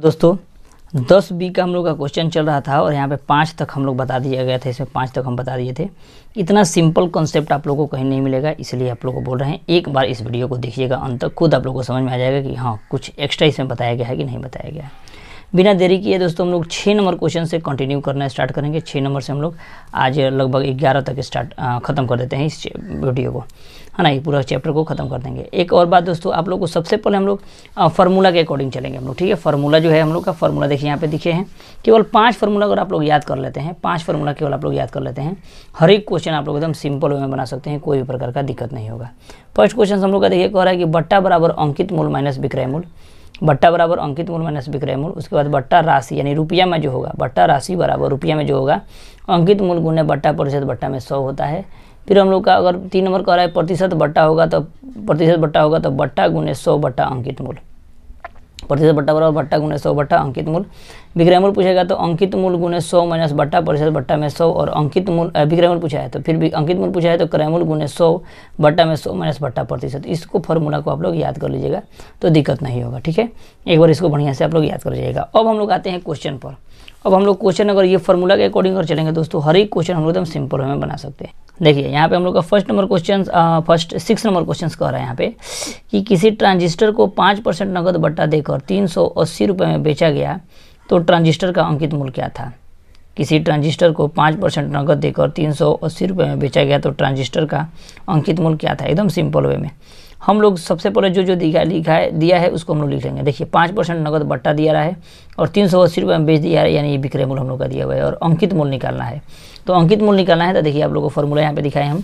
दोस्तों दस बी का हम लोग का क्वेश्चन चल रहा था और यहाँ पे पाँच तक हम लोग बता दिया गया था इसमें पाँच तक हम बता दिए थे इतना सिंपल कॉन्सेप्ट आप लोगों को कहीं नहीं मिलेगा इसलिए आप लोगों को बोल रहे हैं एक बार इस वीडियो को देखिएगा अंत तक खुद आप लोगों को समझ में आ जाएगा कि हाँ कुछ एक्स्ट्रा इसमें बताया गया है कि नहीं बताया गया है बिना देरी किए दोस्तों हम लोग छः नंबर क्वेश्चन से कंटिन्यू करना स्टार्ट करेंगे छः नंबर से हम लोग आज लगभग ग्यारह तक स्टार्ट ख़त्म कर देते हैं इस वीडियो को है ना ये पूरा चैप्टर को ख़त्म कर देंगे एक और बात दोस्तों आप लोग को सबसे पहले हम लोग फार्मूला के अकॉर्डिंग चलेंगे हम लोग ठीक है फार्मूला जो है हम लोग का फार्मूला देखिए यहाँ पे दिखे हैं केवल पाँच फार्मूला अगर आप लोग याद कर लेते हैं पाँच फार्मूला केवल आप लोग याद कर लेते हैं हर एक क्वेश्चन आप लोग एकदम सिंपल वे में बना सकते हैं कोई भी प्रकार का दिक्कत नहीं होगा फर्स्ट क्वेश्चन हम लोग का देखिए कह रहा है कि बट्टा बराबर अंकित मूल माइनस विक्रय मूल बट्टा बराबर अंकित मूल माइनस विक्रय मूल उसके बाद बट्टा राशि यानी रुपया में जो होगा बट्टा राशि बराबर रुपया में जो होगा अंकित मूल गुण बट्टा प्रतिशत बट्टा में सौ होता है फिर हम लोग का अगर तीन नंबर कह रहा है प्रतिशत बट्टा होगा तो प्रतिशत बट्टा होगा तो बट्टा गुने सौ बट्टा अंकित मूल प्रतिशत बट्टा बराबर बट्टा गुने सौ बट्टा अंकित मूल विक्रय मूल पूछेगा तो अंकित मूल गुने सौ माइनस बट्टा प्रतिशत बट्टा में सौ और अंकित मूल विक्रय मूल पूछा है तो फिर भी अंकित मूल पूछा है तो क्रय मूल गुने सौ बट्टा में सौ माइनस बट्टा प्रतिशत इसको फॉर्मूला को आप लोग याद कर लीजिएगा तो दिक्कत नहीं होगा ठीक है एक बार इसको बढ़िया से आप लोग याद कर लीजिएगा अब हम लोग आते हैं क्वेश्चन पर अब हम लोग क्वेश्चन अगर ये फॉर्मूला के अकॉर्डिंग अगर चलेंगे दोस्तों हर एक क्वेश्चन हम लोग एकदम सिंपल हमें बना सकते हैं देखिए यहाँ पे हम लोग का first number question first six number question कह रहा है यहाँ पे कि किसी ट्रांजिस्टर को पाँच परसेंट नकद बट्टा देकर तीन सौ अस्सी रुपये में बेचा गया तो ट्रांजिस्टर का अंकित मूल्य क्या था किसी ट्रांजिस्टर को पाँच परसेंट नकद देकर तीन सौ अस्सी रुपये में बेचा गया तो ट्रांजिस्टर का अंकित मूल्य क्या था एकदम सिंपल वे में हम लोग सबसे पहले जो जो दिखा लिखा है दिया है उसको हम लोग लिख लेंगे देखिए पाँच परसेंट नकद बट्टा दिया रहा है और तीन सौ अस्सी रुपये में बेच दिया है यानी ये विक्रय मूल्य हम लोग का दिया हुआ है और अंकित मूल्य निकालना है तो अंकित मूल निकालना है तो देखिए आप लोगों को फॉर्मूला यहाँ पे दिखाए हम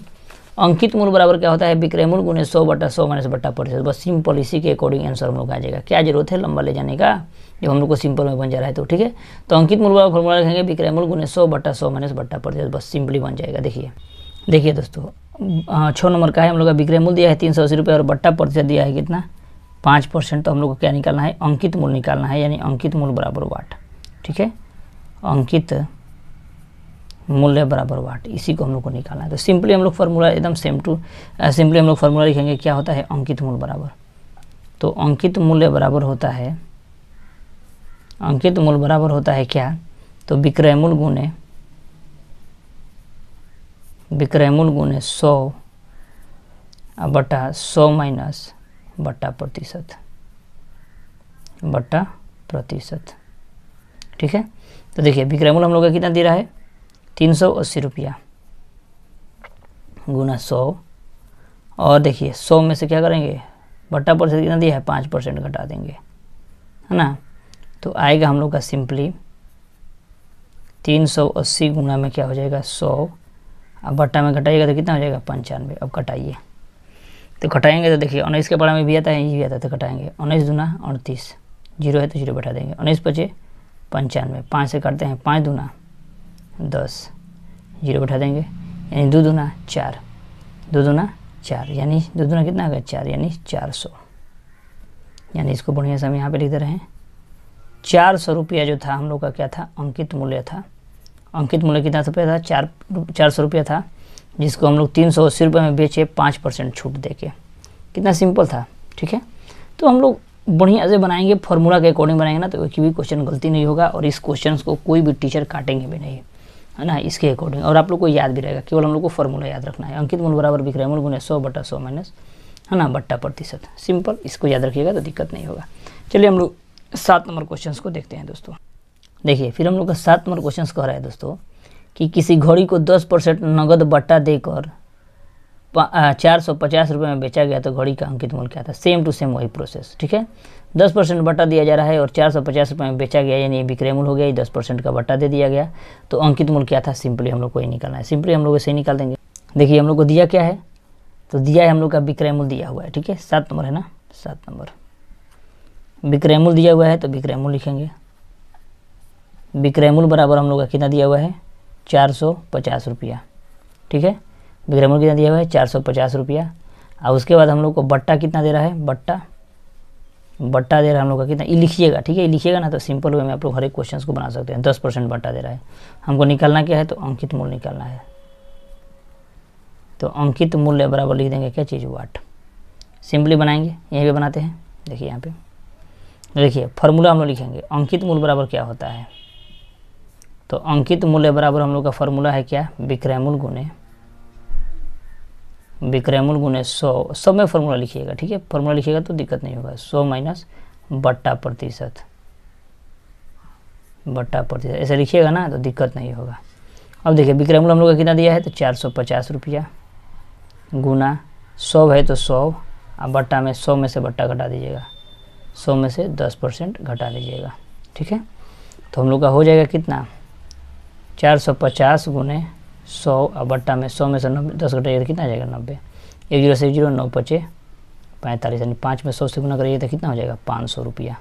अंकित मूल बराबर क्या होता है विक्रय मूल गुने सौ बटा सौ माइनस बट्टा प्रतिशत बस सिंपल इसी के अकॉर्डिंग आंसर हम लोग आ जाएगा क्या जरूरत है लंबा ले जाने का जब हम लोग को सिंपल में बन जा रहा है तो ठीक है तो अंकित मूल बराबर फॉर्मूला लिखेंगे विक्रय मूल गुने सौ बट्टा सौ माइनस बट्टा प्रतिशत बस सिंपली बन जाएगा देखिए देखिए दोस्तों छः नंबर का है हम लोग का विक्रय मूल दिया है तीन सौ अस्सी रुपये और बट्टा प्रतिशत दिया है कितना पाँच परसेंट तो हम लोग को क्या निकालना है अंकित मूल निकालना है यानी अंकित मूल बराबर वाट ठीक है अंकित मूल्य बराबर वाट इसी को हम लोग को निकालना है तो सिंपली हम लोग फार्मूला एकदम सेम टू सिंपली हम लोग फार्मूला लिखेंगे क्या होता है अंकित मूल्य बराबर तो अंकित मूल्य बराबर होता है अंकित मूल्य बराबर होता है क्या तो विक्रय मूल्य गुने विक्रय मूल्य गुने सौ बटा सौ माइनस बट्टा प्रतिशत बट्टा प्रतिशत ठीक है तो देखिए विक्रय मूल्य हम लोग का कितना दे रहा है तीन सौ अस्सी रुपया गुना सौ और देखिए सौ में से क्या करेंगे बट्टा परसेंट कितना दिया है पाँच परसेंट घटा देंगे है ना तो आएगा हम लोग का सिंपली तीन सौ अस्सी गुना में क्या हो जाएगा सौ अब बट्टा में घटाइएगा तो कितना हो जाएगा पंचानवे अब घटाइए तो घटाएंगे तो देखिए उन्नीस के बड़ा में भी आता है ये भी आता है तो घटाएंगे उन्नीस दूना अड़तीस जीरो है तो जीरो बैठा देंगे उन्नीस पचे पंचानवे पाँच से काटते हैं पाँच दूना दस जीरो उठा देंगे यानी दो दूना चार दो दूना चार यानी दो दूना कितना आ गया चार यानी चार सौ यानी इसको बढ़िया से हम यहाँ पे लिख दे रहे हैं चार सौ रुपया जो था हम लोग का क्या था अंकित मूल्य था अंकित मूल्य कितना रुपया था चार चार सौ रुपया था जिसको हम लोग तीन सौ अस्सी रुपये में बेचे पाँच परसेंट छूट दे के कितना सिंपल था ठीक है तो हम लोग बढ़िया से बनाएंगे फॉर्मूला के अकॉर्डिंग बनाएंगे ना तो कोई भी क्वेश्चन गलती नहीं होगा और इस क्वेश्चन को कोई भी टीचर काटेंगे भी नहीं है ना इसके अकॉर्डिंग और आप लोग को याद भी रहेगा केवल हम लोग को फॉर्मूला याद रखना है अंकित मूल बराबर बिक्रय मूल गुने सौ बटा सौ माइनस है ना बट्टा प्रतिशत सिंपल इसको याद रखिएगा तो दिक्कत नहीं होगा चलिए हम लोग सात नंबर क्वेश्चन को देखते हैं दोस्तों देखिए फिर हम लोग का सात नंबर क्वेश्चन कह रहा है दोस्तों कि किसी घड़ी को दस परसेंट नगद बट्टा देकर चार सौ पचास रुपये में बेचा गया तो घड़ी का अंकित मूल्य क्या था सेम टू सेम वही प्रोसेस ठीक है दस परसेंट बट्टा दिया जा रहा है और चार सौ पचास रुपये में बेचा गया यानी विक्रय मूल्य हो गया दस परसेंट का बट्टा दे दिया गया तो अंकित मूल्य क्या था सिंपली हम लोग को ये निकालना है सिंपली हम लोग इसे निकाल देंगे देखिए हम लोग को दिया क्या है तो दिया है हम लोग का विक्रय मूल्य दिया हुआ है ठीक है सात नंबर है ना सात नंबर विक्रय मूल्य दिया हुआ है तो विक्रय मूल्य लिखेंगे विक्रय मूल्य बराबर हम लोग का कितना दिया हुआ है चार सौ पचास रुपया ठीक है विक्रय मूल्य कितना दिया हुआ है चार सौ पचास रुपया और उसके बाद हम लोग को बट्टा कितना दे रहा है बट्टा बट्टा दे रहा है हम लोग का कितना ये लिखिएगा ठीक है ये लिखिएगा ना तो सिंपल वे में आप लोग हर एक क्वेश्चन को बना सकते हैं दस परसेंट बट्टा दे रहा है हमको निकालना क्या है तो अंकित मूल्य निकालना है तो अंकित मूल्य बराबर लिख देंगे क्या चीज़ वाट सिंपली बनाएंगे यहीं पर बनाते हैं देखिए यहाँ पे देखिए फार्मूला हम लोग लिखेंगे अंकित मूल्य बराबर क्या होता है तो अंकित मूल्य बराबर हम लोग का फॉर्मूला है क्या विक्रय मूल्य गुने विक्रयमूल गुने सौ सब में फॉर्मूला लिखिएगा ठीक है फॉर्मूला लिखिएगा तो दिक्कत नहीं होगा सौ माइनस बट्टा प्रतिशत बट्टा प्रतिशत ऐसे लिखिएगा ना तो दिक्कत नहीं होगा अब देखिए विक्रयमूल हम लोग का कितना दिया है तो चार सौ पचास रुपया गुना सौ है तो सौ और बट्टा में सौ में से बट्टा घटा दीजिएगा सौ में से दस परसेंट घटा दीजिएगा ठीक है तो हम लोग का हो जाएगा कितना चार सौ पचास गुने सौ बट्टा में सौ में से नब्बे दस घटाइए तो कितना आ जाएगा नब्बे एक जीरो से एक जीरो नौ पचे पैंतालीस यानी पाँच में सौ से गुना करिए तो कितना हो जाएगा पाँच सौ रुपया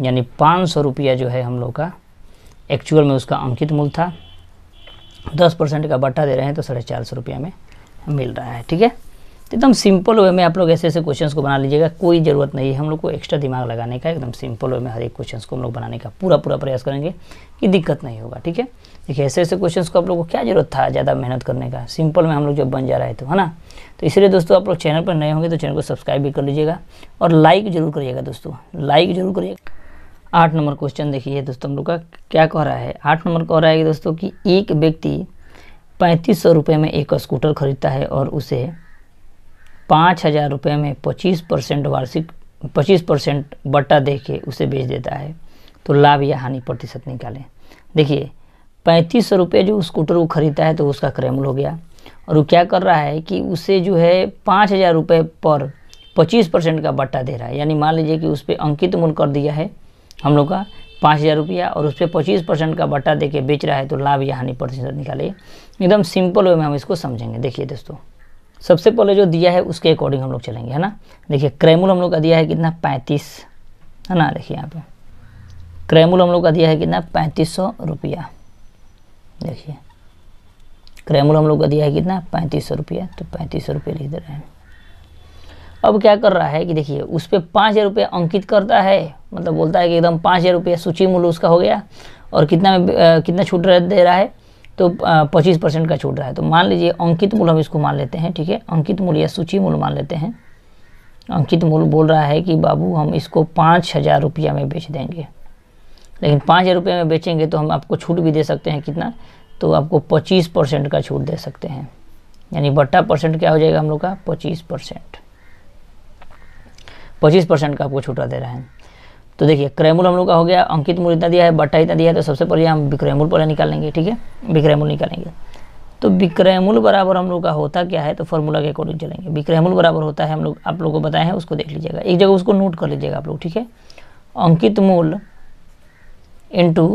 यानी पाँच सौ रुपया जो है हम लोग का एक्चुअल में उसका अंकित मूल्य था दस परसेंट का बट्टा दे रहे हैं तो साढ़े चार सौ रुपया में मिल रहा है ठीक है तो एकदम सिंपल वे में आप लोग ऐसे ऐसे क्वेश्चंस को बना लीजिएगा कोई ज़रूरत नहीं है हम लोग को एक्स्ट्रा दिमाग लगाने का एकदम सिंपल वे में हर एक क्वेश्चंस को हम लोग बनाने का पूरा पूरा प्रयास करेंगे कि दिक्कत नहीं होगा ठीक है देखिए ऐसे ऐसे क्वेश्चंस को आप लोग को क्या जरूरत था ज़्यादा मेहनत करने का सिंपल में हम लोग जब बन जा रहे थे तो है ना तो इसलिए दोस्तों आप लोग चैनल पर नए होंगे तो चैनल को सब्सक्राइब भी कर लीजिएगा और लाइक जरूर करिएगा दोस्तों लाइक जरूर करिएगा आठ नंबर क्वेश्चन देखिए दोस्तों हम लोग का क्या कह रहा है आठ नंबर कह रहा है कि दोस्तों कि एक व्यक्ति पैंतीस सौ रुपये में एक स्कूटर खरीदता है और उसे पाँच हज़ार रुपये में पच्चीस परसेंट वार्षिक पच्चीस परसेंट बट्टा दे के उसे बेच देता है तो लाभ या हानि प्रतिशत निकालें देखिए पैंतीस सौ रुपये जो स्कूटर वो खरीदता है तो उसका क्रेमुल हो गया और वो क्या कर रहा है कि उसे जो है पाँच हज़ार रुपये पर पच्चीस परसेंट का बट्टा दे रहा है यानी मान लीजिए कि उस पर अंकित मूल कर दिया है हम लोग का पाँच हज़ार रुपया और उस पर पच्चीस परसेंट का बट्टा दे के बेच रहा है तो लाभ या हानि प्रतिशत निकालिए एकदम सिंपल वे में हम इसको समझेंगे देखिए दोस्तों सबसे पहले जो दिया है उसके अकॉर्डिंग हम लोग चलेंगे है ना देखिए क्रेमुल हम लोग का दिया है कितना पैंतीस है ना देखिए यहाँ पे क्रेमुल हम लोग का दिया है कितना पैंतीस सौ रुपया देखिए क्रेमुल हम लोग का दिया है कितना पैंतीस सौ रुपया तो पैंतीस सौ रुपये लिख दे रहे हैं अब क्या कर रहा है कि देखिए उस पर पाँच हज़ार रुपये अंकित करता है मतलब बोलता है कि एकदम पाँच हज़ार रुपया सूची मूल्य उसका हो गया और कितना में कितना छूट दे रहा है तो पच्चीस परसेंट का छूट रहा है तो मान लीजिए अंकित मूल हम इसको मान लेते हैं ठीक है अंकित मूल या सूची मूल मान लेते हैं अंकित मूल बोल रहा है कि बाबू हम इसको पाँच हज़ार रुपया में बेच देंगे लेकिन पाँच हज़ार रुपये में बेचेंगे तो हम आपको छूट भी दे सकते हैं कितना तो आपको पच्चीस परसेंट का छूट दे सकते हैं यानी बट्टा परसेंट क्या हो जाएगा हम लोग का पच्चीस परसेंट पच्चीस परसेंट का आपको छूटा दे रहा है तो देखिए क्रैमूल हम लोग का हो गया अंकित मूल इतना दिया है बट्टा इतना दिया है तो सबसे पहले हम विक्रय पहले निकालेंगे ठीक है विक्रैमूल निकालेंगे तो विक्रैमुल बराबर हम लोग का होता क्या है तो फॉर्मूला के अकॉर्डिंग चलेंगे विक्रैमुल बराबर होता है हम लोग आप लोगों को बताए हैं उसको देख लीजिएगा एक जगह उसको नोट कर लीजिएगा आप लोग ठीक है अंकित मूल इंटू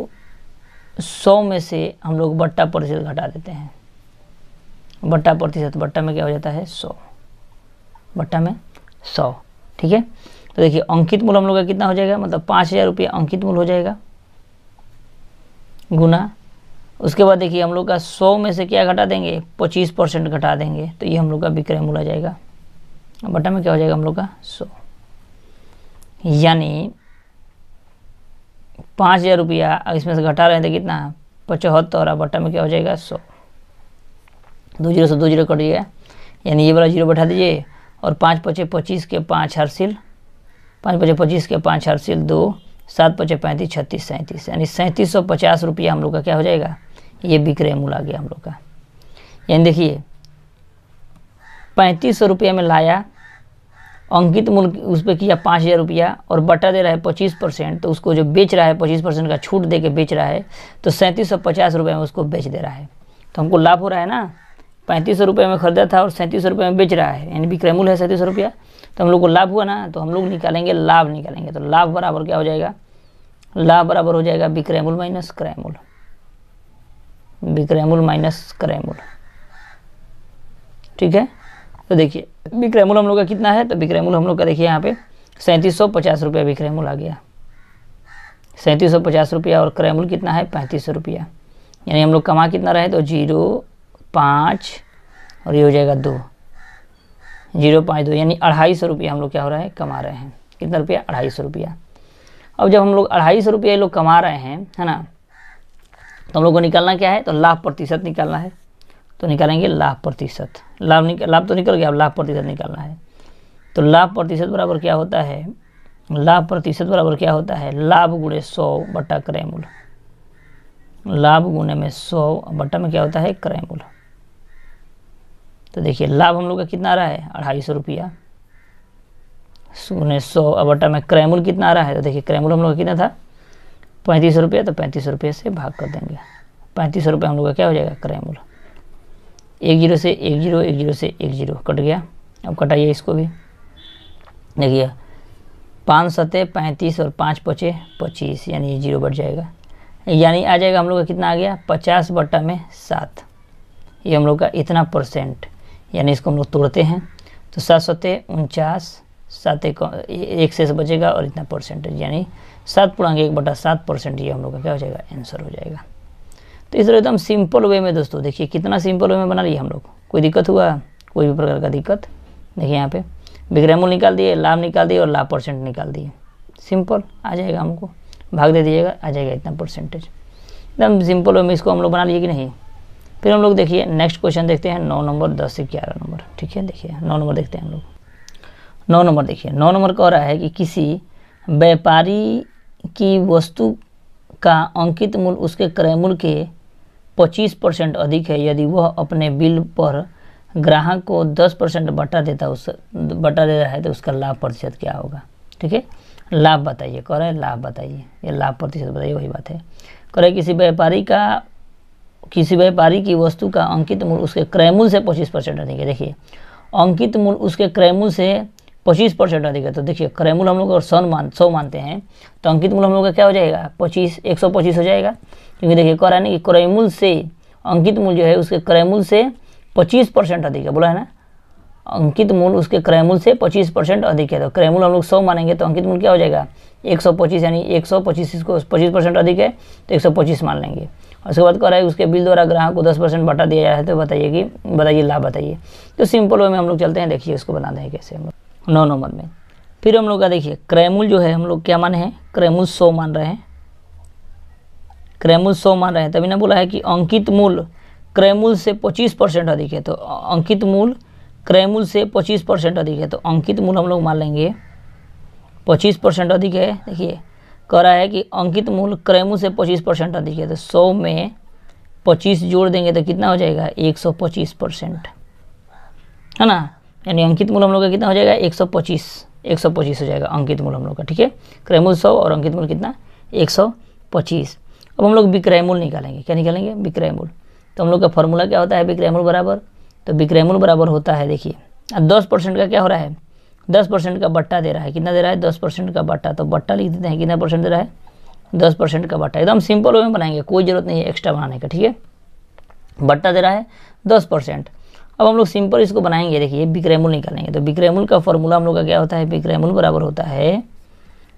सौ में से हम लोग बट्टा प्रतिशत घटा देते हैं बट्टा प्रतिशत बट्टा में क्या हो जाता है सौ बट्टा में सौ ठीक है तो देखिए अंकित मूल हम लोग का कितना हो जाएगा मतलब पाँच हज़ार रुपये अंकित मूल हो जाएगा गुना उसके बाद देखिए हम लोग का सौ में से क्या घटा देंगे पच्चीस परसेंट घटा देंगे तो ये हम लोग का विक्रय मूल आ जाएगा बटा में क्या हो जाएगा हम लोग का सौ यानी पाँच हज़ार रुपया इसमें से घटा रहे थे तो कितना पचहत्तर और बटा में क्या हो जाएगा सौ दो जीरो से दो जीरो कट जाएगा यानी ये वाला जीरो बैठा दीजिए और पाँच पचे पच्चीस के पाँच सिल पाँच पचे पच्चीस के पाँच हरसिल दो सात पचे पैंतीस छत्तीस सैंतीस यानी सैंतीस सौ पचास रुपया हम लोग का क्या हो जाएगा ये विक्रय मूल्य आ गया हम लोग का यानी देखिए पैंतीस सौ रुपये में लाया अंकित मूल्य उस पर किया पाँच हज़ार रुपया और बटा दे रहा है पच्चीस परसेंट तो उसको जो बेच रहा है पच्चीस परसेंट का छूट दे के बेच रहा है तो सैंतीस सौ पचास रुपये में उसको बेच दे रहा है तो हमको लाभ हो रहा है ना पैंतीस सौ रुपये में खरीदा था और सैंतीस सौ रुपये में बेच रहा है यानी विक्रय मूल्य है सैंतीस सौ रुपया तो हम लोग को लाभ हुआ ना तो हम लोग निकालेंगे लाभ निकालेंगे तो लाभ बराबर क्या हो जाएगा लाभ बराबर हो जाएगा विक्रयमूल माइनस क्रयमूल विक्रयमूल माइनस क्रयमूल ठीक है तो देखिए विक्रयमूल हम लोग का कितना है तो विक्रयमूल हम लोग का देखिए यहाँ पे सैंतीस सौ पचास रुपया विक्रयमूल आ गया सैंतीस सौ पचास रुपया और क्रयमूल कितना है पैंतीस सौ रुपया यानी हम लोग कमा कितना रहे तो जीरो पाँच और ये हो जाएगा दो जीरो पाँच दो यानी अढ़ाई सौ रुपया हम लोग क्या हो रहा है कमा रहे हैं कितना रुपया अढ़ाई सौ रुपया अब जब हम लोग अढ़ाई सौ रुपया लोग कमा रहे हैं है ना तो हम लोग को निकालना क्या है तो लाभ प्रतिशत निकालना है तो निकालेंगे लाभ प्रतिशत लाभ निक लाभ तो निकल गया अब लाभ प्रतिशत निकालना है तो लाभ प्रतिशत बराबर क्या होता है लाभ प्रतिशत बराबर क्या होता है लाभ गुणे सौ बटा क्रय मूल्य लाभ गुणे में सौ बटा में क्या होता है क्रय मूल्य तो देखिए लाभ हम लोग का कितना आ रहा है अढ़ाई सौ रुपया उन्हें सौ बटा में क्रैमुल कितना आ रहा है तो देखिए क्रैमुल हम लोग का कितना था पैंतीस रुपया तो पैंतीस रुपये से भाग कर देंगे पैंतीस रुपये हम लोग का क्या हो जाएगा क्रैमुल एक जीरो से एक जीरो एक जीरो से एक जीरो कट गया अब कटाइए इसको भी देखिए पाँच सतह पैंतीस और पाँच पचे पच्चीस यानी ये जीरो बढ़ जाएगा यानी आ जाएगा हम लोग का कितना आ गया पचास बट्टा में सात ये हम लोग का इतना परसेंट यानी इसको हम लोग तोड़ते हैं तो सात सत्य उनचास सात एक, एक से बचेगा और इतना परसेंटेज यानी सात पूर्णांक एक बटा सात परसेंट ये हम लोग का क्या हो जाएगा आंसर हो जाएगा तो इस तरह एकदम सिंपल वे में दोस्तों देखिए कितना सिंपल वे में बना लिया हम लोग कोई दिक्कत हुआ कोई भी प्रकार का दिक्कत देखिए यहाँ पे विग्रहमूल निकाल दिए लाभ निकाल दिए और लाभ परसेंट निकाल दिए सिंपल आ जाएगा हमको भाग दे दीजिएगा आ जाएगा इतना परसेंटेज एकदम सिंपल वे में इसको हम लोग बना लिए कि नहीं फिर हम लोग देखिए नेक्स्ट क्वेश्चन देखते हैं नौ नंबर दस से ग्यारह नंबर ठीक है देखिए नौ नंबर देखते हैं हम लोग नौ नंबर देखिए नौ नंबर कह रहा है कि किसी व्यापारी की वस्तु का अंकित मूल्य उसके क्रय मूल्य के 25 परसेंट अधिक है यदि वह अपने बिल पर ग्राहक को 10 परसेंट बटा देता उस बटा देता है तो उसका लाभ प्रतिशत क्या होगा ठीक है लाभ बताइए कह रहे लाभ बताइए ये लाभ प्रतिशत बताइए वही बात है कह रहे किसी व्यापारी का किसी व्यापारी की वस्तु का अंकित मूल्य उसके क्रयमूल से पच्चीस परसेंट अधिक है देखिए अंकित मूल्य उसके क्रयमूल से पच्चीस परसेंट अधिक है तो देखिए क्रयमूल हम लोग अगर सौ मान सौ मानते हैं तो अंकित मूल्य हम लोग का क्या हो जाएगा पच्चीस एक सौ पच्चीस हो जाएगा क्योंकि देखिए कह रहा है ना कि क्रयमूल से अंकित मूल्य जो है उसके क्रयमूल से पच्चीस परसेंट अधिक है बोला है ना अंकित मूल उसके क्रय मूल से 25 परसेंट अधिक है तो क्रय मूल हम लोग सौ मानेंगे तो अंकित मूल क्या हो जाएगा 125 यानी 125 इसको 25 परसेंट अधिक है तो 125 मान लेंगे और उसके बाद कह रहा है उसके बिल द्वारा ग्राहक को 10 परसेंट बटा दिया जाए तो बताइए कि बताइए लाभ बताइए तो सिंपल वे में हम लोग चलते हैं देखिए उसको बनाते हैं कैसे हम लोग नौ नंबर में फिर हम लोग का देखिए क्रयमूल जो है हम लोग क्या माने हैं क्रयमूल सौ मान रहे हैं क्रयमूल सौ मान रहे हैं तभी ना बोला है कि अंकित मूल क्रयमूल से पच्चीस परसेंट अधिक है तो अंकित मूल क्रय मूल्य से पच्चीस परसेंट अधिक है तो अंकित मूल्य हम लोग मान लेंगे पच्चीस परसेंट अधिक है देखिए कह रहा है कि अंकित मूल्य क्रय मूल्य से पच्चीस परसेंट अधिक है तो सौ में पच्चीस जोड़ देंगे तो कितना हो जाएगा एक सौ पच्चीस परसेंट है ना यानी अंकित मूल्य हम लोग का कितना हो जाएगा एक सौ पच्चीस एक सौ पच्चीस हो जाएगा अंकित मूल्य हम लोग का ठीक है क्रय मूल्य सौ और अंकित मूल्य कितना एक सौ पच्चीस अब हम लोग विक्रय मूल्य निकालेंगे क्या निकालेंगे विक्रय मूल्य तो हम लोग का फॉर्मूला क्या होता है विक्रय मूल्य बराबर तो विक्रयमूल बराबर होता है देखिए अब दस परसेंट का क्या हो रहा है दस परसेंट का बट्टा दे रहा है कितना दे रहा है दस परसेंट का बट्टा तो बट्टा लिख देते हैं कितना परसेंट दे रहा है दस परसेंट का बट्टा एकदम सिंपल वे में बनाएंगे कोई ज़रूरत नहीं है एक्स्ट्रा बनाने का ठीक है बट्टा दे रहा है दस परसेंट अब हम लोग सिंपल इसको बनाएंगे देखिए विक्रयमूल निकालेंगे तो विक्रयमूल का फॉर्मूला हम लोग का क्या होता है विक्रयमूल बराबर होता है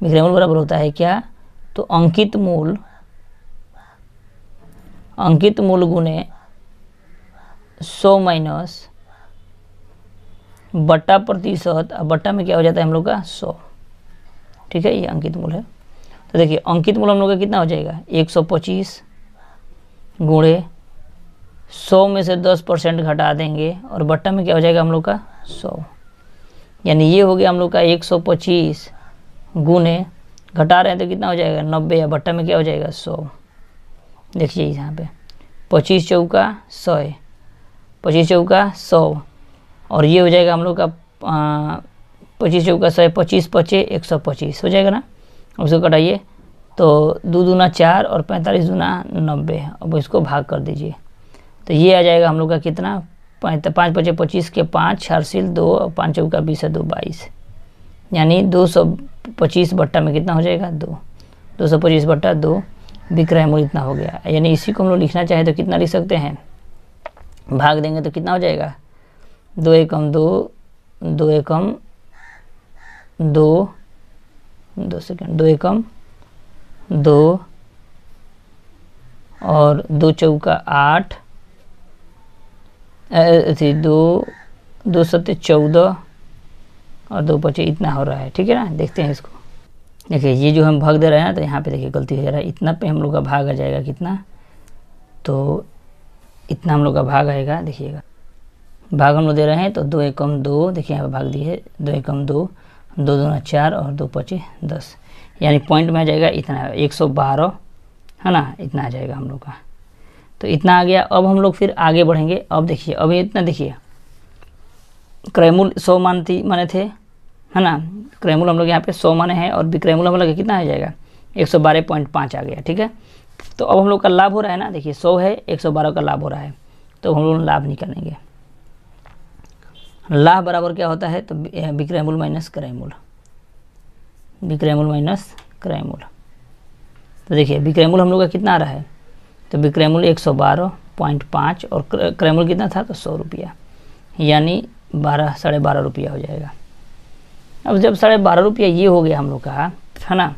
विक्रयमूल बराबर होता है क्या तो अंकित मूल अंकित मूल गुने सौ माइनस बट्टा प्रतिशत अब बट्टा में क्या हो जाता है हम लोग का सौ ठीक है ये अंकित मूल है तो देखिए अंकित मूल हम लोग का कितना हो जाएगा एक सौ पच्चीस गुणे सौ में से दस परसेंट घटा देंगे और बट्टा में क्या हो जाएगा हम लोग का सौ यानी ये हो गया हम लोग का एक सौ पच्चीस गुणे घटा रहे हैं तो कितना हो जाएगा नब्बे या बट्टा में क्या हो जाएगा सौ देखिए यहाँ पर पच्चीस चौका सौ पच्चीस चौका सौ और ये हो जाएगा हम लोग का पच्चीस चौका सौ पच्चीस पचे एक सौ पच्चीस हो जाएगा ना उसको कटाइए तो दो दूना चार और पैंतालीस दूना नब्बे अब इसको भाग कर दीजिए तो ये आ जाएगा हम लोग का कितना पाँच पचे पच्चीस के पाँच हरसिल दो और पाँच चौका बीस है दो बाईस यानी दो सौ पच्चीस बट्टा में कितना हो जाएगा दो दो सौ पच्चीस बट्टा दो विक्रय मूल्य इतना हो गया यानी इसी को हम लोग लिखना चाहें तो कितना लिख सकते हैं भाग देंगे तो कितना हो जाएगा दो एकम दो दो एकम दो दो सेकेंड दो एकम दो और दो चौका आठ अथी दो दो सत्य चौदह और दो पचे इतना हो रहा है ठीक है ना देखते हैं इसको देखिए ये जो हम भाग दे रहे हैं ना तो यहाँ पे देखिए गलती हो जा रहा है इतना पे हम लोग का भाग आ जाएगा कितना तो इतना हम लोग का भाग आएगा देखिएगा भाग हम लोग दे रहे हैं तो दो एकम दो देखिए यहाँ पर भाग दिए दो एकम दो दो दोनों चार और दो पच्चीस दस यानी पॉइंट में आ जाएगा इतना एक सौ बारह है ना इतना आ जाएगा हम लोग का तो इतना आ गया अब हम लोग फिर आगे बढ़ेंगे अब देखिए अब इतना देखिए क्रैमूल सौ मान थी माने थे है ना क्रैमूल हम लोग यहाँ पे सौ माने हैं और विक्रैमूल हम लोग कितना आ जाएगा एक सौ बारह पॉइंट पाँच आ गया ठीक है तो अब हम लोग का लाभ हो रहा है ना देखिए सौ है एक सौ बारह का लाभ हो रहा है तो हम लोग लाभ निकालेंगे लाभ बराबर क्या होता है तो विक्रय मूल माइनस क्रय मूल विक्रय मूल माइनस क्रय मूल तो देखिए विक्रय मूल हम लोग का कितना आ रहा है तो विक्रय मूल एक सौ बारह पॉइंट पाँच और क्रय मूल कितना था तो सौ रुपया यानी बारह साढ़े बारह रुपया हो जाएगा अब जब साढ़े बारह रुपया ये हो गया हम लोग का है ना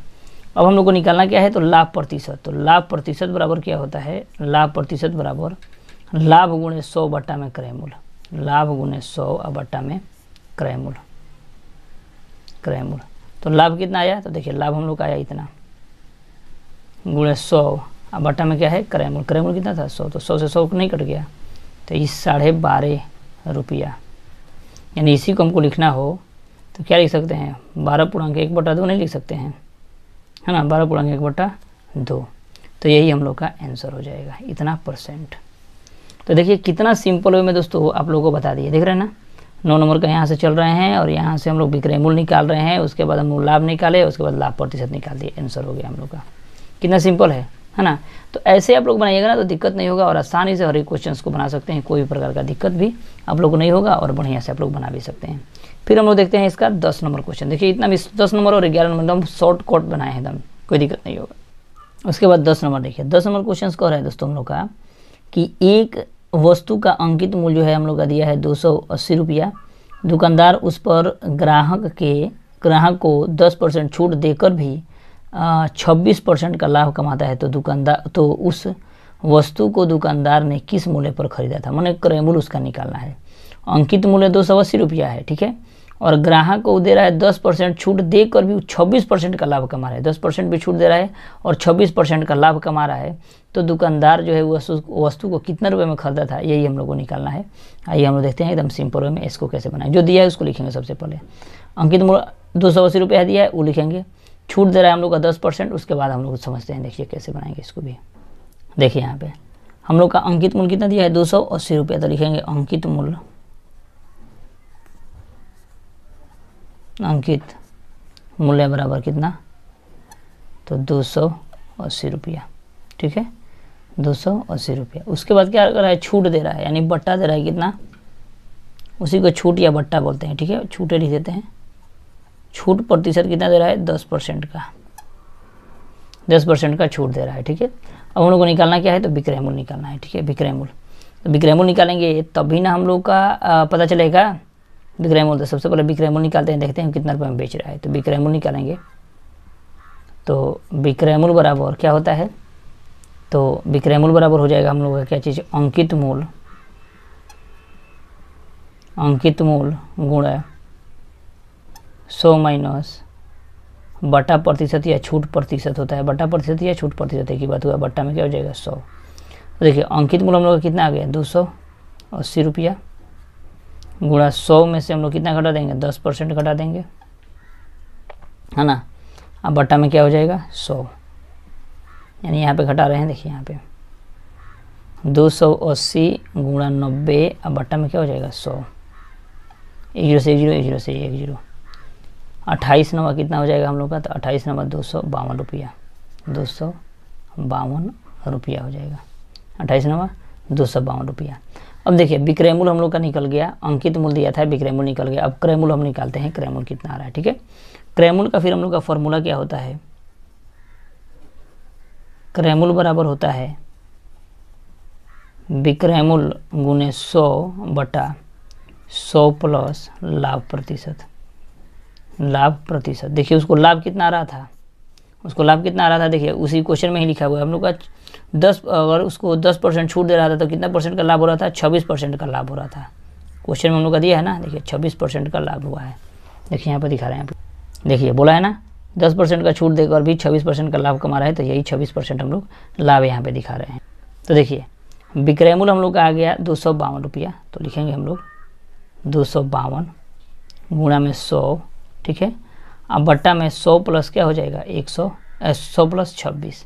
अब हम लोग को निकालना क्या है तो लाभ प्रतिशत तो लाभ प्रतिशत बराबर क्या होता है लाभ प्रतिशत बराबर लाभ गुणे सौ बट्टा में क्रय लाभ गुणे सौ बट्टा में क्रय मूल्य क्रय तो लाभ कितना आया तो देखिए लाभ हम लोग का आया इतना गुणे सौ अब बट्टा में क्या है क्रय मूल्य क्रय कितना था सौ तो सौ से सौ नहीं कट गया तो इस साढ़े बारह रुपया यानी इसी को हमको लिखना हो तो क्या लिख सकते हैं बारह पूर्णांक एक बटा दो नहीं लिख सकते हैं है ना बारह पूर्णांक एक बटा दो तो यही हम लोग का आंसर हो जाएगा इतना परसेंट तो देखिए कितना सिंपल वे में दोस्तों आप लोगों को बता दिए देख रहे हैं ना नौ नंबर का यहाँ से चल रहे हैं और यहाँ से हम लोग विक्रय मूल्य निकाल रहे हैं उसके बाद हम लोग लाभ निकाले उसके बाद लाभ प्रतिशत निकाल दिए आंसर हो गया हम लोग का कितना सिंपल है है ना तो ऐसे आप लोग बनाइएगा ना तो दिक्कत नहीं होगा और आसानी से हर एक क्वेश्चन को बना सकते हैं कोई भी प्रकार का दिक्कत भी आप लोग को नहीं होगा और बढ़िया से आप लोग बना भी सकते हैं फिर हम लोग देखते हैं इसका दस नंबर क्वेश्चन देखिए इतना भी दस नंबर और ग्यारह नंबर एकदम शॉर्ट कट बनाए हैं एकदम कोई दिक्कत नहीं होगा उसके बाद दस नंबर देखिए दस नंबर क्वेश्चन का है दोस्तों हम लोग का कि एक वस्तु का अंकित मूल्य जो है हम लोग का दिया है दो सौ अस्सी रुपया दुकानदार उस पर ग्राहक के ग्राहक को दस परसेंट छूट देकर भी छब्बीस परसेंट का लाभ कमाता है तो दुकानदार तो उस वस्तु को दुकानदार ने किस मूल्य पर खरीदा था मैंने क्रय मूल्य उसका निकालना है अंकित मूल्य दो सौ अस्सी रुपया है ठीक है और ग्राहक को दे रहा है दस परसेंट छूट देकर भी छब्बीस परसेंट का लाभ कमा रहा है दस परसेंट भी छूट दे रहा है और छब्बीस परसेंट का लाभ कमा रहा है तो दुकानदार जो है वो वस्तु को कितने रुपए में खरीदा था यही हम लोग को निकालना है आइए हम लोग देखते हैं एकदम सिंपल वे में इसको कैसे बनाएं जो दिया है उसको लिखेंगे सबसे पहले अंकित दो सौ अस्सी रुपया दिया है वो लिखेंगे छूट दे रहा है हम लोग का दस परसेंट उसके बाद हम लोग समझते हैं देखिए कैसे बनाएंगे इसको भी देखिए यहाँ पे हम लोग का अंकित मूल्य कितना दिया है दो सौ अस्सी रुपया तो लिखेंगे अंकित मूल्य अंकित मूल्य बराबर कितना तो दो सौ अस्सी रुपया ठीक है दो सौ अस्सी रुपया उसके बाद क्या कर रहा है छूट दे रहा है यानी बट्टा दे रहा है कितना उसी को छूट या बट्टा बोलते हैं ठीक है छूटे लिख देते हैं छूट प्रतिशत कितना दे रहा है दस परसेंट का दस परसेंट का छूट दे रहा है ठीक है अब हम लोग को निकालना क्या है तो विक्रय मूल्य निकालना है ठीक है विक्रय मूल्य तो विक्रय मूल्य निकालेंगे तभी ना हम लोग का पता चलेगा बिक्रैमोल तो सबसे पहले मूल्य निकालते हैं देखते हैं कितना रुपये में बेच रहा है तो मूल्य निकालेंगे तो मूल्य बराबर क्या होता है तो मूल्य बराबर हो जाएगा हम लोग का क्या चीज़ अंकित मूल अंकित मूल है सौ माइनस बटा प्रतिशत या छूट प्रतिशत होता है बटा प्रतिशत या छूट प्रतिशत की बात हुआ बट्टा में क्या हो जाएगा सौ तो देखिए अंकित मूल हम लोग का कितना आ गया दो सौ अस्सी रुपया गुणा सौ में से हम लोग कितना घटा देंगे दस परसेंट घटा देंगे है ना अब बट्टा में क्या हो जाएगा सौ यानी यहाँ पे घटा रहे हैं देखिए यहाँ पे दो सौ अस्सी गुणा नब्बे अब बट्टा में क्या हो जाएगा सौ एक जीरो से एक जीरो एक जीरो से एक जीरो अट्ठाईस नंबर कितना हो जाएगा हम लोग का तो अट्ठाईस नंबर दो सौ बावन रुपया दो सौ बावन रुपया हो जाएगा अट्ठाईस नंबर दो सौ बावन रुपया अब देखिए विक्रयमूल हम लोग का निकल गया अंकित मूल दिया था विक्रयमूल निकल गया अब क्रयमूल हम निकालते हैं क्रयमूल कितना आ रहा है ठीक है क्रयमूल का फिर हम लोग का फॉर्मूला क्या होता है क्रयमूल बराबर होता है विक्रयमूल गुने सौ बटा सौ प्लस लाभ प्रतिशत लाभ प्रतिशत देखिए उसको लाभ कितना आ रहा था उसको लाभ कितना आ रहा था देखिए उसी क्वेश्चन में ही लिखा हुआ है हम लोग का दस अगर उसको दस परसेंट छूट दे रहा था तो कितना परसेंट का लाभ हो रहा था छब्बीस परसेंट का लाभ हो रहा था क्वेश्चन में हम लोग का दिया है ना देखिए छब्बीस परसेंट का लाभ हुआ है देखिए यहाँ पर दिखा रहे हैं आप देखिए बोला है ना दस परसेंट का छूट देकर भी छब्बीस परसेंट का लाभ कमा रहा है तो यही छब्बीस परसेंट हम लोग लाभ यहाँ पर दिखा रहे हैं तो देखिए विक्रय मूल्य हम लोग का आ गया दो सौ बावन रुपया तो लिखेंगे हम लोग दो सौ बावन गुणा में सौ ठीक है अब बट्टा में सौ प्लस क्या हो जाएगा एक सौ सौ प्लस छब्बीस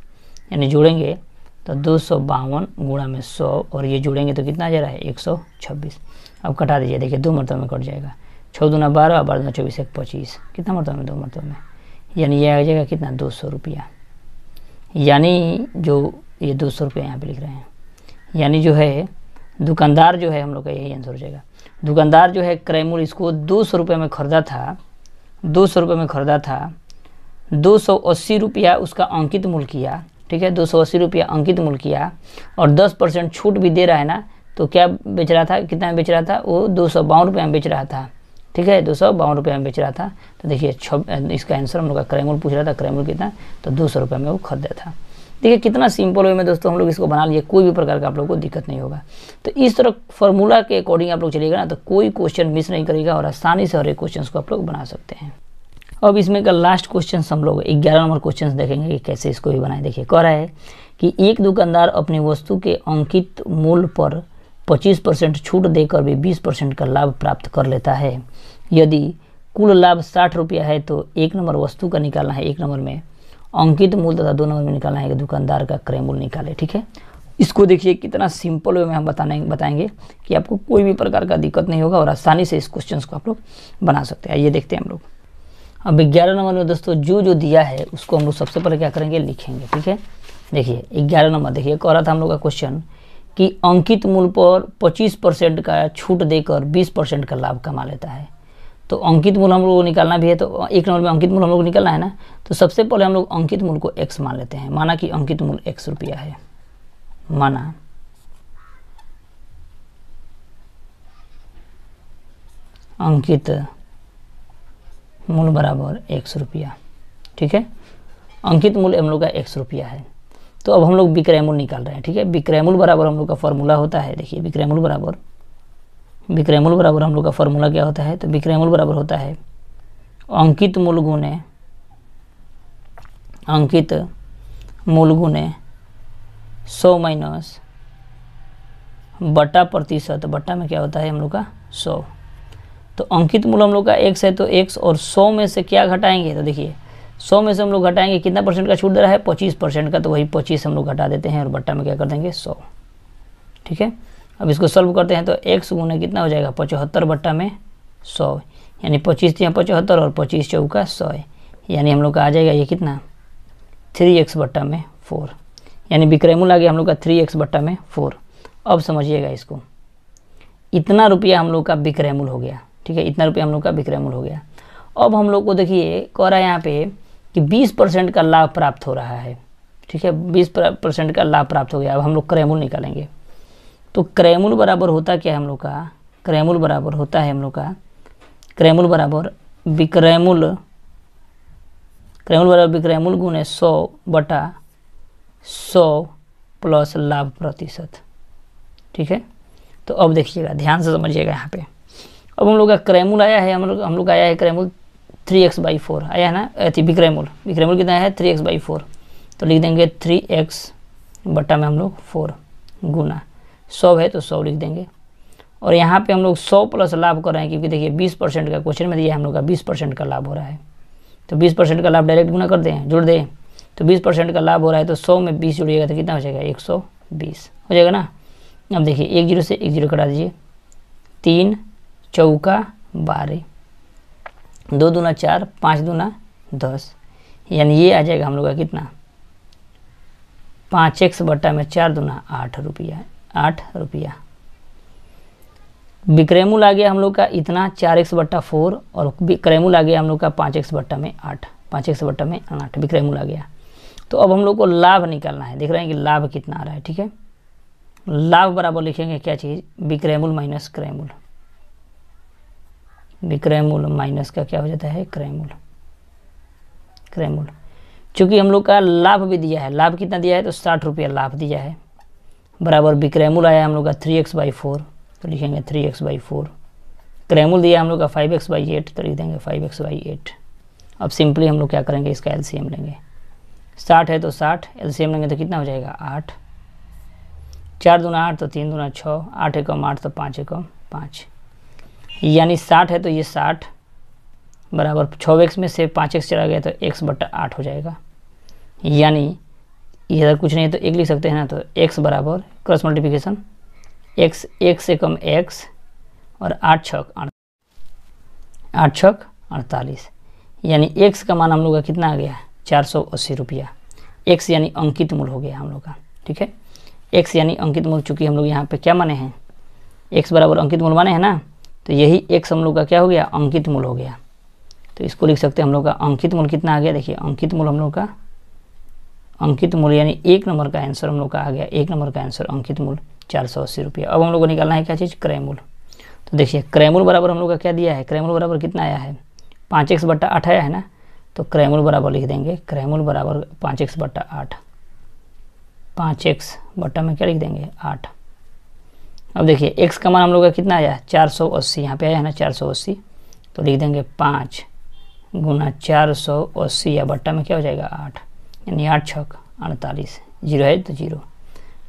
यानी जुड़ेंगे तो दो सौ बावन गुणा में सौ और ये जुड़ेंगे तो कितना आ जा रहा है एक सौ छब्बीस अब कटा दीजिए देखिए दो मरतब में कट जाएगा छः दूना बारह बारह दूना चौबीस एक पच्चीस कितना मरतब में दो मरतब में यानी ये आ जाएगा कितना दो सौ रुपया यानी जो ये दो सौ रुपये यहाँ पर लिख रहे हैं यानी जो है दुकानदार जो है हम लोग का यही आंसर हो जाएगा दुकानदार जो है क्रैमूल इसको दो सौ रुपये में ख़रीदा था दो सौ रुपये में ख़रीदा था दो सौ अस्सी रुपया उसका अंकित मूल्य किया ठीक है दो सौ अस्सी रुपया अंकित मूल्य किया और दस परसेंट छूट भी दे रहा है ना तो क्या बेच रहा था कितना में बेच रहा था वो दो सौ बावन रुपये में बेच रहा था ठीक है दो सौ बावन रुपये में बेच रहा था तो देखिए छब इसका आंसर हम लोग का क्रैमूल पूछ रहा था क्रैमूल कितना तो दो सौ रुपये में वो खरीदा था देखिए कितना सिंपल वे में दोस्तों हम लोग इसको बना लीजिए कोई भी प्रकार का आप लोग को दिक्कत नहीं होगा तो इस तरह फॉर्मूला के अकॉर्डिंग आप लोग चलेगा ना तो कोई क्वेश्चन मिस नहीं करेगा और आसानी से हर एक क्वेश्चन को आप लोग बना सकते हैं अब इसमें का लास्ट क्वेश्चन हम लोग ग्यारह नंबर क्वेश्चन देखेंगे कि कैसे इसको भी बनाए देखिए कह रहा है कि एक दुकानदार अपनी वस्तु के अंकित मूल्य पर 25 परसेंट छूट देकर भी 20 परसेंट का लाभ प्राप्त कर लेता है यदि कुल लाभ साठ रुपया है तो एक नंबर वस्तु का निकालना है एक नंबर में अंकित मूल तथा दो नंबर में निकालना है कि दुकानदार का क्रय मूल निकाले ठीक है इसको देखिए कितना सिंपल वे में हम बताने बताएंगे कि आपको कोई भी प्रकार का दिक्कत नहीं होगा और आसानी से इस क्वेश्चन को आप लोग बना सकते हैं ये देखते हैं हम लोग अब ग्यारह नंबर में दोस्तों जो जो दिया है उसको हम लोग सबसे पहले क्या करेंगे लिखेंगे ठीक है देखिए ग्यारह नंबर देखिए कह रहा था हम लोग का क्वेश्चन कि अंकित मूल पर 25 परसेंट का छूट देकर 20 परसेंट का लाभ कमा लेता है तो अंकित मूल हम लोग को निकालना भी है तो एक नंबर में अंकित मूल हम लोग को निकालना है ना तो सबसे पहले हम लोग अंकित मूल को एक्स मान लेते हैं माना कि अंकित मूल एक्स रुपया है माना अंकित मूल बराबर एक्स रुपया ठीक है अंकित मूल हम लोग का एक्स रुपया है तो अब हम लोग विक्रय मूल निकाल रहे हैं ठीक है विक्रय मूल बराबर हम लोग का फॉर्मूला होता है देखिए विक्रय मूल बराबर विक्रयमूल बराबर हम लोग का फॉर्मूला क्या होता है तो विक्रयमूल बराबर होता है अंकित मूल गुने अंकित मूल गुने सौ माइनस बटा प्रतिशत बट्टा में क्या होता है हम लोग का सौ तो अंकित मूल हम लोग का एक्स है तो एक्स और सौ में से क्या घटाएंगे तो देखिए सौ में से हम लोग घटाएंगे कितना परसेंट का छूट दे रहा है पच्चीस परसेंट का तो वही पच्चीस हम लोग घटा देते हैं और बट्टा में क्या कर देंगे सौ ठीक है अब इसको सॉल्व करते हैं तो एक्स गुना कितना हो जाएगा पचहत्तर बट्टा में सौ यानी पच्चीस यहाँ पचहत्तर और पच्चीस चौका सौ यानी हम लोग का आ जाएगा ये कितना थ्री एक्स बट्टा में फोर यानी विक्रय आ गया हम लोग का थ्री एक्स बट्टा में फोर अब समझिएगा इसको इतना रुपया हम लोग का विक्रय हो गया ठीक है इतना रुपया हम लोग का विक्रय हो गया अब हम लोग को देखिए कह रहा है यहाँ पे कि बीस परसेंट का लाभ प्राप्त हो रहा है ठीक है बीस परसेंट का लाभ प्राप्त हो गया अब हम लोग क्रयमूल निकालेंगे तो क्रैमुल बराबर होता क्या है हम लोग का क्रैमुल बराबर होता है हम लोग का क्रैमुल बराबर विक्रैमुल क्रैमुल बराबर विक्रैमुल है सौ बटा सौ प्लस लाभ प्रतिशत ठीक है तो अब देखिएगा ध्यान से समझिएगा यहाँ पे अब हम लोग का क्रैमुल आया है हम लोग हम लोग आया है क्रैमुल थ्री एक्स बाई फोर आया है ना अति विक्रैमुल विक्रैमुल कितना है थ्री एक्स बाई फोर तो लिख देंगे थ्री एक्स बटा में हम लोग फोर गुना सौ है तो सौ लिख देंगे और यहाँ पे हम लोग सौ प्लस लाभ कर रहे हैं क्योंकि देखिए बीस परसेंट का क्वेश्चन में दिया हम लोग का बीस परसेंट का लाभ हो रहा है तो बीस परसेंट का लाभ डायरेक्ट गुना कर दें जुड़ दें तो बीस परसेंट का लाभ हो रहा है तो सौ में बीस जुड़िएगा तो कितना हो जाएगा एक सौ बीस हो जाएगा ना अब देखिए एक जीरो से एक जीरो कटा दीजिए तीन चौका बारह दो दूना चार पाँच दूना दस यानी ये आ जाएगा हम लोग का कितना पाँच एक्स बट्टा में चार दूना आठ रुपया आठ रुपया विक्रयमूल आ गया हम लोग का इतना चार एक्स बट्टा फोर और क्रयमूल आ गया हम लोग का पाँच एक्स बट्टा में आठ पाँच एक्स बट्टा में आठ विक्रयमूल आ गया तो अब हम लोग को लाभ निकालना है देख रहे हैं कि लाभ कितना आ रहा है ठीक है लाभ बराबर लिखेंगे क्या चीज़ विक्रयमूल माइनस क्रयमूल विक्रयमूल माइनस का क्या हो जाता है क्रयमूल क्रयमूल चूँकि हम लोग का लाभ भी दिया है लाभ कितना दिया है तो साठ रुपया लाभ दिया है बराबर विक्रैमुल आया हम लोग का थ्री एक्स बाई फोर तो लिखेंगे थ्री एक्स बाई फोर क्रैमुल दिया हम लोग का फाइव एक्स बाई एट तो लिख देंगे फाइव एक्स बाई एट अब सिंपली हम लोग क्या करेंगे इसका एलसीएम लेंगे साठ है तो साठ एलसीएम लेंगे तो कितना हो जाएगा आठ चार दूना आठ तो तीन दूना छः आठ एकम आठ तो पाँच एकम पाँच यानी साठ है तो ये साठ बराबर छः एक्स में से पाँच एक्स चला गया तो एक्स बटा आठ हो जाएगा यानी इधर कुछ नहीं है तो एक लिख सकते हैं ना तो एक्स बराबर क्रॉस मल्टीप्लिकेशन एक्स एक से कम एक्स और आठ छक आठ छक अड़तालीस यानी x का मान हम लोग का कितना आ गया चार सौ अस्सी रुपया एक्स यानी अंकित मूल हो गया हम लोग का ठीक है एक्स यानी अंकित मूल चूँकि हम लोग यहाँ पे क्या माने हैं एक्स बराबर अंकित मूल माने हैं ना तो यही एक्स हम लोग का क्या हो गया अंकित मूल हो गया तो इसको लिख सकते हैं हम लोग का अंकित मूल कितना आ गया देखिए अंकित मूल हम लोग का अंकित मूल्य यानी एक नंबर का आंसर हम लोग का आ गया एक नंबर का आंसर अंकित मूल चार सौ अस्सी रुपया अब हम लोग को निकालना है क्या चीज़ क्रैमूल तो देखिए क्रैमूल बराबर हम लोग का क्या दिया है क्रैमूल बराबर कितना आया है पाँच एक्स बट्टा आठ आया है ना तो क्रैमूल बराबर लिख देंगे क्रैमूल बराबर पाँच एक्स बट्टा आठ पाँच एक्स बट्टा में क्या लिख देंगे आठ अब देखिए एक्स का मान हम लोग का कितना आया चार सौ अस्सी यहाँ पर आया है ना चार सौ अस्सी तो लिख देंगे पाँच गुना चार सौ अस्सी या बट्टा में क्या हो जाएगा आठ यानी आठ छः अड़तालीस जीरो है तो जीरो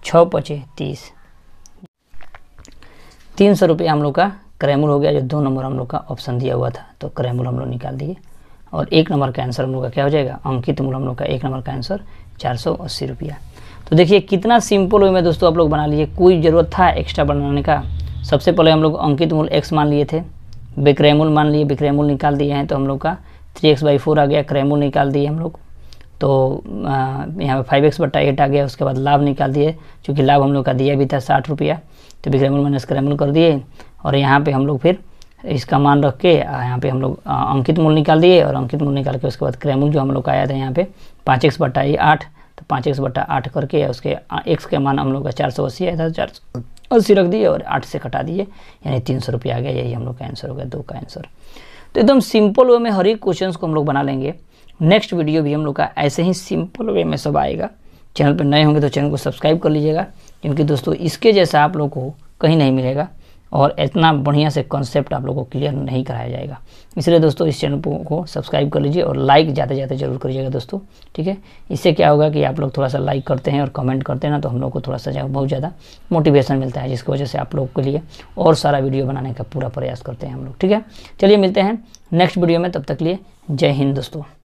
छः पचे तीस तीन सौ रुपये हम लोग का क्रैमुल हो गया जो दो नंबर हम लोग का ऑप्शन दिया हुआ था तो क्रैमुल हम लोग निकाल दिए और एक नंबर का आंसर हम लोग का क्या हो जाएगा अंकित मूल हम लोग का एक नंबर का आंसर चार सौ अस्सी रुपया तो देखिए कितना सिंपल वे में दोस्तों आप लोग बना लिए कोई ज़रूरत था एक्स्ट्रा बनाने का सबसे पहले हम लोग अंकित मूल एक्स मान लिए थे बेक्रयमूल मान लिए बेक्रयमूल निकाल दिए हैं तो हम लोग का थ्री एक्स बाई फोर आ गया क्रैमूल निकाल दिए हम लोग तो यहाँ पे फाइव एक्स बट्टा एट आ गया उसके बाद लाभ निकाल दिए चूँकि लाभ हम लोग का दिया भी था साठ रुपया तो विक्रमूल मैंने क्रैमूल कर दिए और यहाँ पे हम लोग फिर इसका मान रख के यहाँ पे हम लोग अंकित मूल निकाल दिए और अंकित मूल निकाल के उसके बाद क्रैमूल जो हम लोग का आया था यहाँ पे पाँच एक्स बट्टा ये आठ तो पाँच एक्स बट्टा आठ करके उसके एक्स का मान हम लोग का चार सौ अस्सी आया था चार सौ अस्सी रख दिए और आठ से कटा दिए यानी तीन सौ रुपया आ गया यही हम लोग का आंसर हो गया दो का आंसर तो एकदम सिंपल वे में हर एक क्वेश्चन को हम लोग बना लेंगे नेक्स्ट वीडियो भी हम लोग का ऐसे ही सिंपल वे में सब आएगा चैनल पर नए होंगे तो चैनल को सब्सक्राइब कर लीजिएगा क्योंकि दोस्तों इसके जैसा आप लोग को कहीं नहीं मिलेगा और इतना बढ़िया से कॉन्सेप्ट आप लोग को क्लियर नहीं कराया जाएगा इसलिए दोस्तों इस चैनल को सब्सक्राइब कर लीजिए और लाइक ज़्यादा ज़्यादा जरूर करिएगा दोस्तों ठीक है इससे क्या होगा कि आप लोग थोड़ा सा लाइक करते हैं और कमेंट करते हैं ना तो हम लोग को थोड़ा सा बहुत ज़्यादा मोटिवेशन मिलता है जिसकी वजह से आप लोग के लिए और सारा वीडियो बनाने का पूरा प्रयास करते हैं हम लोग ठीक है चलिए मिलते हैं नेक्स्ट वीडियो में तब तक लिए जय हिंद दोस्तों